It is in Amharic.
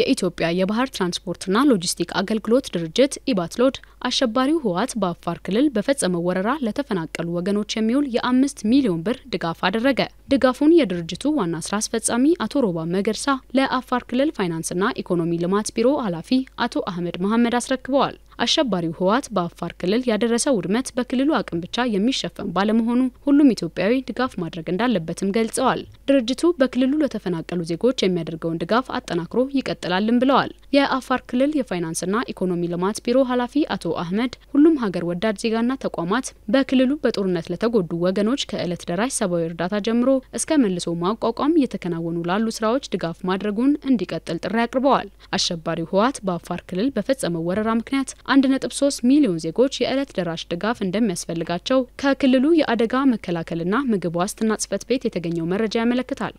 የኢትዮጵያ የባህር ትራንስፖርትና ሎጂስቲክ አገልግሎት ድርጅት ኢባትሎድ አሸባሪው ህወሓት በአፋር ክልል በፈጸመው ወረራ ለተፈናቀሉ ወገኖች የሚውል የአምስት ሚሊዮን ብር ድጋፍ አደረገ። ድጋፉን የድርጅቱ ዋና ስራ አስፈጻሚ አቶ ሮባ መገርሳ ለአፋር ክልል ፋይናንስና ኢኮኖሚ ልማት ቢሮ ኃላፊ አቶ አህመድ መሐመድ አስረክበዋል። አሸባሪው ህወሓት በአፋር ክልል ያደረሰው ውድመት በክልሉ አቅም ብቻ የሚሸፈን ባለመሆኑ ሁሉም ኢትዮጵያዊ ድጋፍ ማድረግ እንዳለበትም ገልጸዋል። ድርጅቱ በክልሉ ለተፈናቀሉ ዜጎች የሚያደርገውን ድጋፍ አጠናክሮ ይቀጥላልም ብለዋል። የአፋር ክልል የፋይናንስና ኢኮኖሚ ልማት ቢሮ ኃላፊ አቶ አህመድ ሁሉም ሀገር ወዳድ ዜጋና ተቋማት በክልሉ በጦርነት ለተጎዱ ወገኖች ከዕለት ደራሽ ሰብአዊ እርዳታ ጀምሮ እስከ መልሶ ማቋቋም እየተከናወኑ ላሉ ስራዎች ድጋፍ ማድረጉን እንዲቀጥል ጥሪ አቅርበዋል። አሸባሪው ህወሓት በአፋር ክልል በፈጸመው ወረራ ምክንያት 1.3 ሚሊዮን ዜጎች የዕለት ደራሽ ድጋፍ እንደሚያስፈልጋቸው ከክልሉ የአደጋ መከላከልና ምግብ ዋስትና ጽሕፈት ቤት የተገኘው መረጃ ያመለክታል።